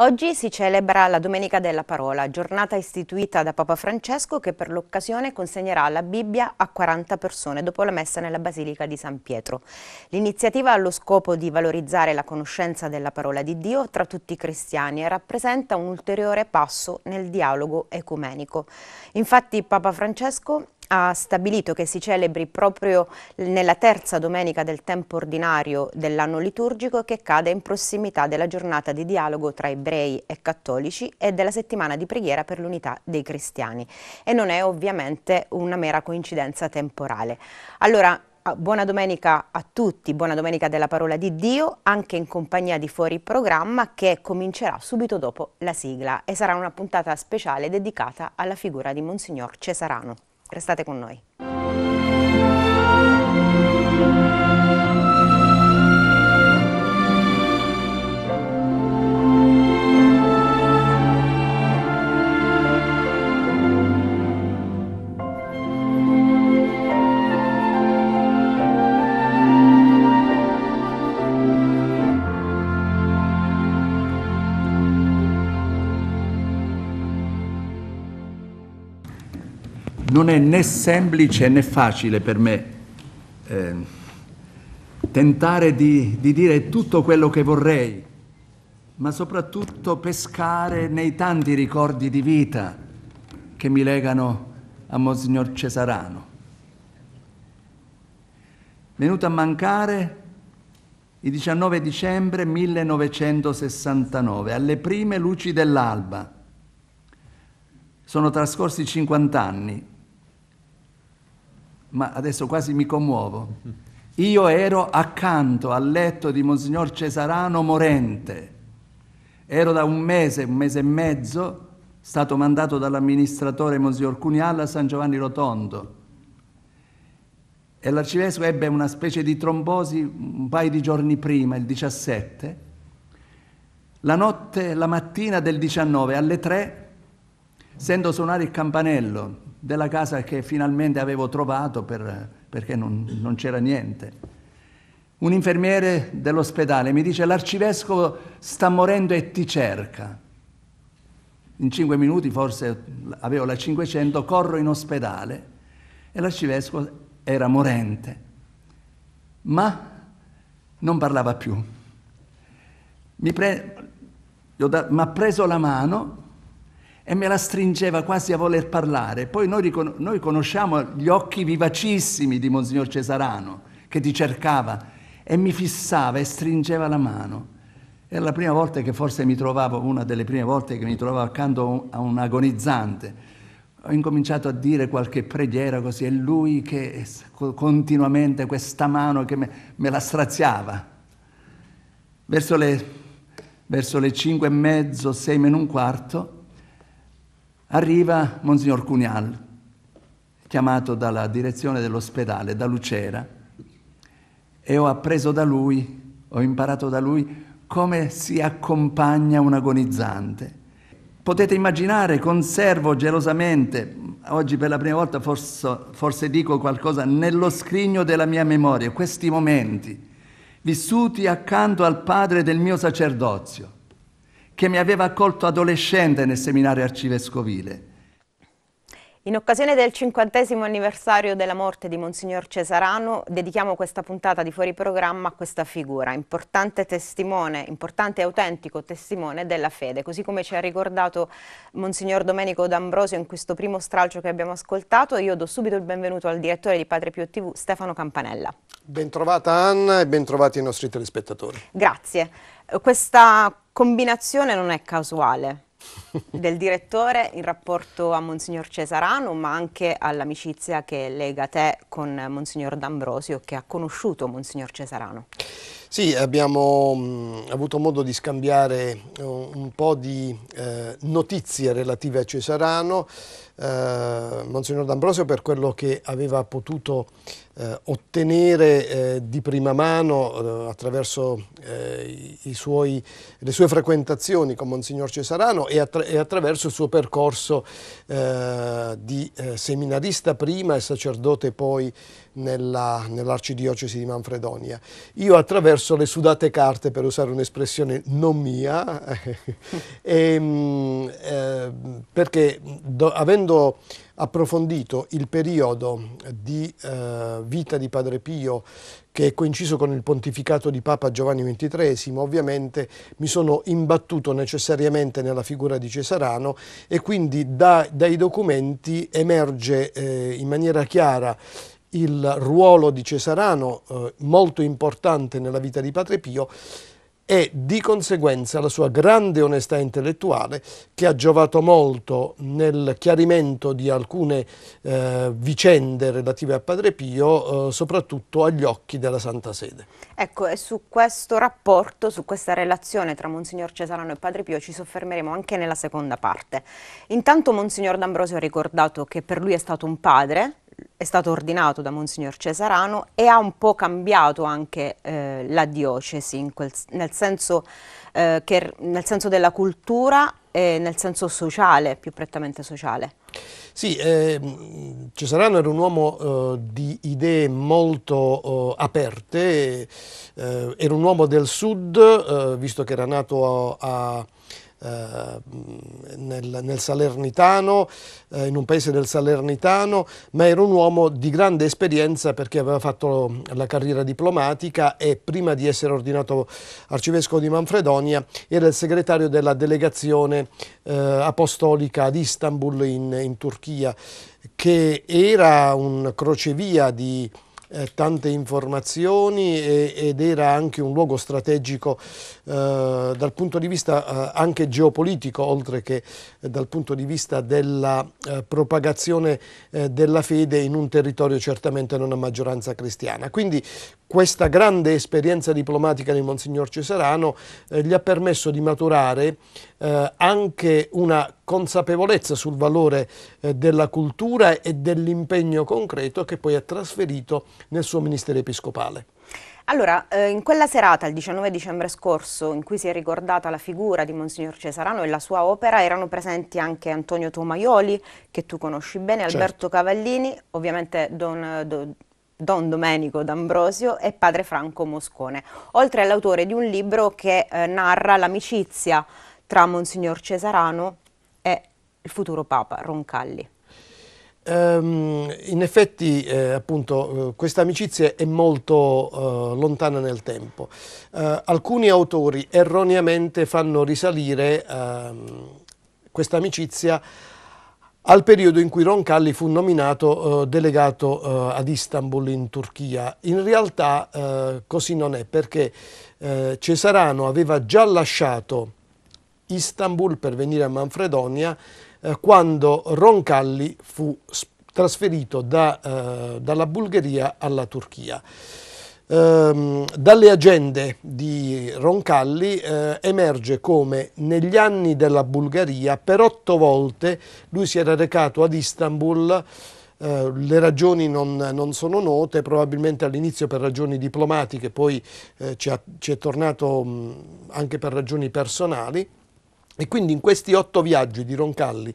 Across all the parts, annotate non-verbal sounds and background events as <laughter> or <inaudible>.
Oggi si celebra la Domenica della Parola, giornata istituita da Papa Francesco che per l'occasione consegnerà la Bibbia a 40 persone dopo la messa nella Basilica di San Pietro. L'iniziativa ha lo scopo di valorizzare la conoscenza della parola di Dio tra tutti i cristiani e rappresenta un ulteriore passo nel dialogo ecumenico. Infatti Papa Francesco ha stabilito che si celebri proprio nella terza domenica del tempo ordinario dell'anno liturgico che cade in prossimità della giornata di dialogo tra ebrei e cattolici e della settimana di preghiera per l'unità dei cristiani. E non è ovviamente una mera coincidenza temporale. Allora, buona domenica a tutti, buona domenica della parola di Dio, anche in compagnia di Fuori Programma che comincerà subito dopo la sigla e sarà una puntata speciale dedicata alla figura di Monsignor Cesarano. Restate con noi. non è né semplice né facile per me eh, tentare di, di dire tutto quello che vorrei, ma soprattutto pescare nei tanti ricordi di vita che mi legano a Monsignor Cesarano. Venuto a mancare il 19 dicembre 1969, alle prime luci dell'alba. Sono trascorsi 50 anni ma adesso quasi mi commuovo, io ero accanto al letto di Monsignor Cesarano morente, ero da un mese, un mese e mezzo, stato mandato dall'amministratore Monsignor Cunialla a San Giovanni Rotondo e l'arcivescovo ebbe una specie di trombosi un paio di giorni prima, il 17, la notte, la mattina del 19 alle 3, sento suonare il campanello della casa che finalmente avevo trovato per, perché non, non c'era niente. Un infermiere dell'ospedale mi dice l'arcivescovo sta morendo e ti cerca. In cinque minuti, forse avevo la 500, corro in ospedale e l'arcivescovo era morente, ma non parlava più. Mi, pre- mi ha preso la mano e me la stringeva quasi a voler parlare. Poi noi, ricon- noi conosciamo gli occhi vivacissimi di Monsignor Cesarano, che ti cercava e mi fissava e stringeva la mano. Era la prima volta che forse mi trovavo, una delle prime volte che mi trovavo accanto a un agonizzante. Ho incominciato a dire qualche preghiera così e lui che continuamente questa mano che me, me la straziava. Verso le, verso le 5 e mezzo, sei meno un quarto, arriva Monsignor Cunial, chiamato dalla direzione dell'ospedale, da Lucera, e ho appreso da lui, ho imparato da lui come si accompagna un agonizzante. Potete immaginare, conservo gelosamente, oggi per la prima volta forse, forse dico qualcosa, nello scrigno della mia memoria, questi momenti vissuti accanto al padre del mio sacerdozio che mi aveva accolto adolescente nel seminario arcivescovile. In occasione del cinquantesimo anniversario della morte di Monsignor Cesarano, dedichiamo questa puntata di Fuori Programma a questa figura, importante testimone, importante e autentico testimone della fede, così come ci ha ricordato Monsignor Domenico D'Ambrosio in questo primo stralcio che abbiamo ascoltato. Io do subito il benvenuto al direttore di Padre Pio TV, Stefano Campanella. Bentrovata Anna e bentrovati i nostri telespettatori. Grazie. Questa combinazione non è casuale del direttore in rapporto a Monsignor Cesarano, ma anche all'amicizia che lega te con Monsignor D'Ambrosio, che ha conosciuto Monsignor Cesarano. Sì, abbiamo mh, mm, avuto modo di scambiare un, eh, un po' di eh, notizie relative a Cesarano, eh, Monsignor D'Ambrosio per quello che aveva potuto eh, ottenere eh, di prima mano eh, attraverso eh, suoi, le sue frequentazioni con Monsignor Cesarano e, attra e attraverso il suo percorso eh, di eh, seminarista prima e sacerdote poi nell'arcidiocesi di Manfredonia. Io attraverso le sudate carte, per usare un'espressione non mia, <laughs> e, ehm, perché do, avendo approfondito il periodo di eh, vita di Padre Pio che è coinciso con il pontificato di Papa Giovanni XXIII, ovviamente mi sono imbattuto necessariamente nella figura di Cesarano e quindi da, dai documenti emerge eh, in maniera chiara il ruolo di Cesarano, eh, molto importante nella vita di Padre Pio, e di conseguenza la sua grande onestà intellettuale che ha giovato molto nel chiarimento di alcune eh, vicende relative a Padre Pio, eh, soprattutto agli occhi della Santa Sede. Ecco, e su questo rapporto, su questa relazione tra Monsignor Cesarano e Padre Pio ci soffermeremo anche nella seconda parte. Intanto Monsignor D'Ambrosio ha ricordato che per lui è stato un padre, è stato ordinato da Monsignor Cesarano e ha un po' cambiato anche eh, la diocesi, quel, nel, senso, eh, che, nel, senso, della cultura e nel senso sociale, più prettamente sociale. Sì, eh, Cesarano era un uomo eh, di idee molto eh, aperte, eh, era un uomo del sud, visto che era nato a, a Ehm, nel, nel, Salernitano, eh, in un paese del Salernitano, ma era un uomo di grande esperienza perché aveva fatto la carriera diplomatica e prima di essere ordinato arcivescovo di Manfredonia era il segretario della delegazione eh, apostolica ad Istanbul in, in Turchia, che era un crocevia di eh, tante informazioni e, ed era anche un luogo strategico eh, dal punto di vista eh, anche geopolitico, oltre che eh, dal punto di vista della eh, propagazione eh, della fede in un territorio certamente non a maggioranza cristiana. Quindi questa grande esperienza diplomatica di Monsignor Cesarano gli ha permesso di maturare anche una consapevolezza sul valore della cultura e dell'impegno concreto che poi ha trasferito nel suo ministero episcopale. Allora, eh, in quella serata, il 19 dicembre scorso, in cui si è ricordata la figura di Monsignor Cesarano e la sua opera, erano presenti anche Antonio Tomaioli, che tu conosci bene, certo. Alberto Cavallini, ovviamente Don, don Don Domenico D'Ambrosio e padre Franco Moscone, oltre all'autore di un libro che eh, narra l'amicizia tra Monsignor Cesarano e il futuro Papa Roncalli. Ehm, in effetti eh, appunto eh, questa amicizia è molto eh, lontana nel tempo. Eh, alcuni autori erroneamente fanno risalire ehm, questa amicizia al periodo in cui Roncalli fu nominato eh, delegato eh, ad Istanbul in Turchia. In realtà così non è perché Cesarano aveva già lasciato Istanbul per venire a Manfredonia eh, quando Roncalli fu trasferito da, eh, dalla Bulgaria alla Turchia. Ehm, dalle agende di Roncalli eh, emerge come negli anni della Bulgaria per otto volte lui si era recato ad Istanbul Uh, le ragioni non, non, sono note, probabilmente all'inizio per ragioni diplomatiche, poi uh, ci, ha, ci, è tornato mh, mm, anche per ragioni personali. E quindi in questi otto viaggi di Roncalli,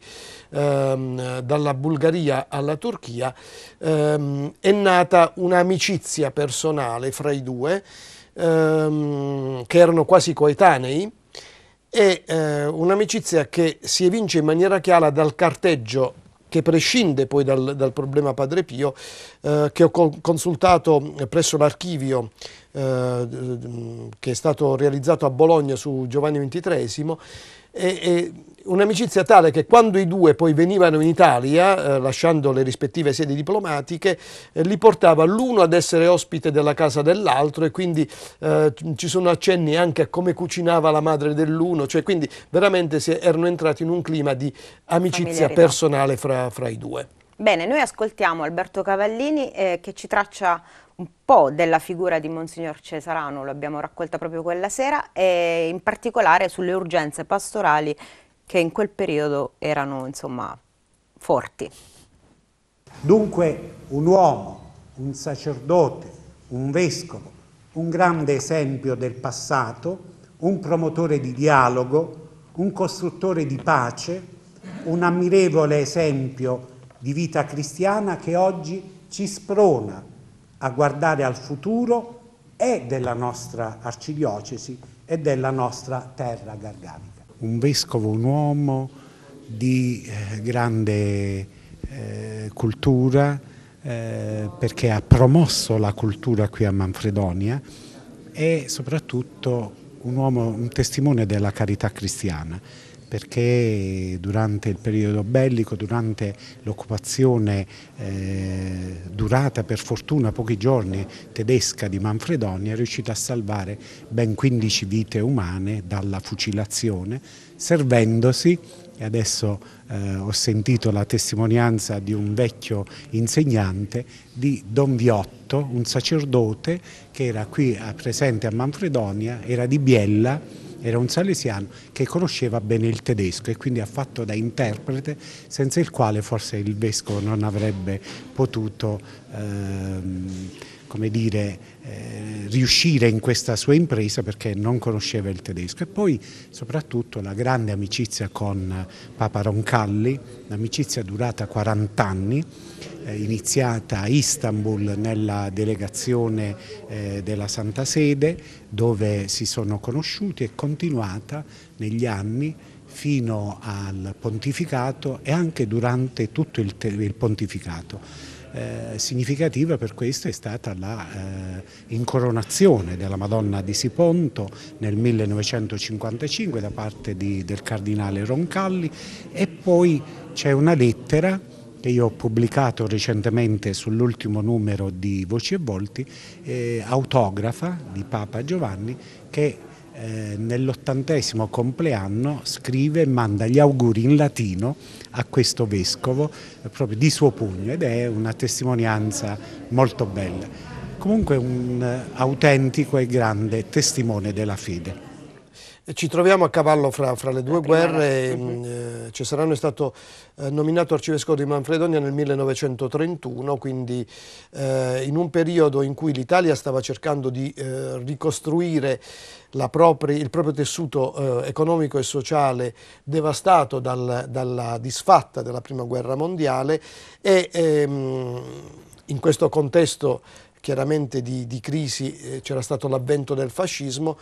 ehm, dalla Bulgaria alla Turchia, ehm, è nata un'amicizia personale fra i due, ehm, che erano quasi coetanei, e eh, un'amicizia che si evince in maniera chiara dal carteggio che prescinde poi dal, dal problema Padre Pio, eh, che ho consultato presso l'archivio eh, che è stato realizzato a Bologna su Giovanni XXIII e, e un'amicizia tale che quando i due poi venivano in Italia, eh, lasciando le rispettive sedi diplomatiche, eh, li portava l'uno ad essere ospite della casa dell'altro e quindi eh, ci sono accenni anche a come cucinava la madre dell'uno, cioè quindi veramente si erano entrati in un clima di amicizia personale fra, fra, i due. Bene, noi ascoltiamo Alberto Cavallini eh, che ci traccia un po' della figura di Monsignor Cesarano, l'abbiamo raccolta proprio quella sera, e in particolare sulle urgenze pastorali che in quel periodo erano insomma forti. Dunque un uomo, un sacerdote, un vescovo, un grande esempio del passato, un promotore di dialogo, un costruttore di pace, un ammirevole esempio di vita cristiana che oggi ci sprona a guardare al futuro e della nostra arcidiocesi e della nostra terra garganica un vescovo, un uomo di eh, grande eh, cultura eh, perché ha promosso la cultura qui a Manfredonia e soprattutto un uomo, un testimone della carità cristiana perché durante il periodo bellico, durante l'occupazione eh, durata per fortuna pochi giorni tedesca di Manfredonia è riuscita a salvare ben 15 vite umane dalla fucilazione servendosi e adesso eh, ho sentito la testimonianza di un vecchio insegnante di Don Viotto, un sacerdote che era qui eh, presente a Manfredonia, era di Biella era un salesiano che conosceva bene il tedesco e quindi ha fatto da interprete senza il quale forse il vescovo non avrebbe potuto ehm, dire, eh, riuscire in questa sua impresa perché non conosceva il tedesco e poi soprattutto la grande amicizia con eh, Papa Roncalli, un'amicizia durata 40 anni, eh, iniziata a Istanbul nella delegazione eh, della Santa Sede dove si sono conosciuti e continuata negli anni fino al pontificato e anche durante tutto il, il pontificato. Eh, significativa per questo è stata l'incoronazione eh, della Madonna di Siponto nel 1955 da parte di, del cardinale Roncalli e poi c'è una lettera che io ho pubblicato recentemente sull'ultimo numero di Voci e Volti, eh, autografa di Papa Giovanni, che eh, nell'ottantesimo compleanno scrive e manda gli auguri in latino a questo vescovo eh, proprio di suo pugno ed è una testimonianza molto bella. Comunque un eh, autentico e grande testimone della fede. Ci troviamo a cavallo fra, fra le due guerre, mm, mhm. eh, Cesarano è stato eh, nominato arcivescovo di Manfredonia nel 1931, quindi eh, in un periodo in cui l'Italia stava cercando di ricostruire propria, il proprio tessuto economico e sociale devastato dal, dalla disfatta della Prima Guerra Mondiale e ehm, in questo contesto chiaramente di, di crisi c'era stato l'avvento del fascismo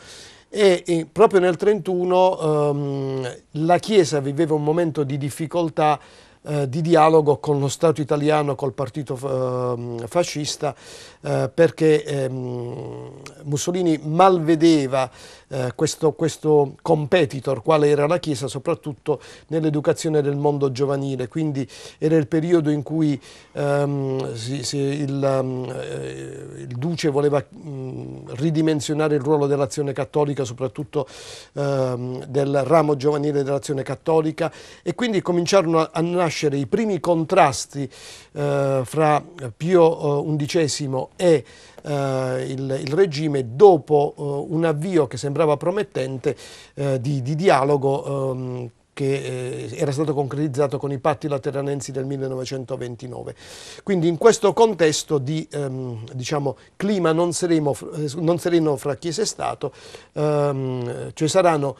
e, e proprio nel 1931 ehm, la Chiesa viveva un momento di difficoltà eh, di dialogo con lo Stato italiano, col partito eh, fascista, eh, perché ehm, Mussolini malvedeva eh, questo, questo, competitor quale era la Chiesa, soprattutto nell'educazione del mondo giovanile. Quindi era il periodo in cui ehm, si, si, il, ehm, eh, il, Duce voleva mh, ridimensionare il ruolo dell'azione cattolica, soprattutto ehm, del ramo giovanile dell'azione cattolica, e quindi cominciarono a, a nascere nascere i primi contrasti eh, fra Pio XI eh, e eh, il, il, regime dopo eh, un avvio che sembrava promettente eh, di, di, dialogo ehm, che eh, era stato concretizzato con i patti lateranensi del 1929. Quindi in questo contesto di ehm, diciamo, clima non sereno, non sereno, fra Chiesa e Stato, ehm, cioè saranno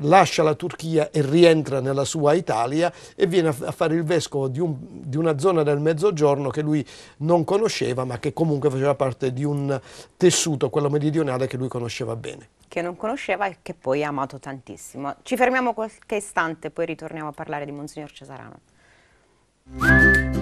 lascia la Turchia e rientra nella sua Italia e viene a fare il vescovo di, un, di, una zona del mezzogiorno che lui non conosceva ma che comunque faceva parte di un tessuto, quello meridionale, che lui conosceva bene. Che non conosceva e che poi ha amato tantissimo. Ci fermiamo qualche istante, e poi ritorniamo a parlare di Monsignor Cesarano.